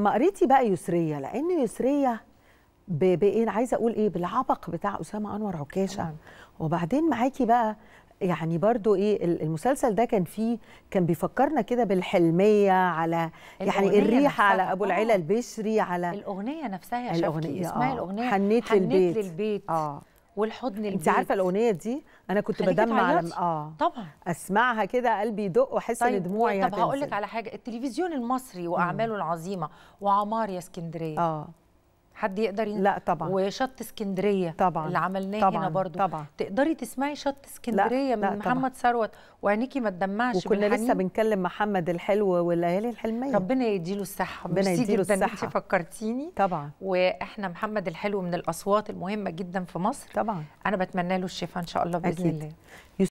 ما قريتي بقى يسريه لان يسريه بايه عايزه اقول ايه بالعبق بتاع اسامه انور عكاشه وبعدين معاكي بقى يعني برضو ايه المسلسل ده كان فيه كان بيفكرنا كده بالحلميه على يعني الريحه على ابو العلا آه. البشري على الاغنيه نفسها يا شفتي اسمها آه. الاغنيه حنيت, حنيت للبيت, للبيت. آه. والحضن البيت انت عارفه الاغنيه دي انا كنت بدمع لما اه طبعا اسمعها كده قلبي يدق واحس طيب. ان دموعي طب هقول لك على حاجه التلفزيون المصري واعماله مم. العظيمه وعمار يا اسكندريه اه حد يقدر ينزل لا طبعا وشط اسكندريه طبعا اللي عملناه طبعا هنا برضو طبعا تقدري تسمعي شط اسكندريه من لا محمد ثروت وعينيكي ما تدمعش وكنا لسه بنكلم محمد الحلو والليالي الحلميه ربنا يديله الصحه ربنا يديله الصحه انت فكرتيني طبعا واحنا محمد الحلو من الاصوات المهمه جدا في مصر طبعا انا بتمنى له الشفاء ان شاء الله باذن الله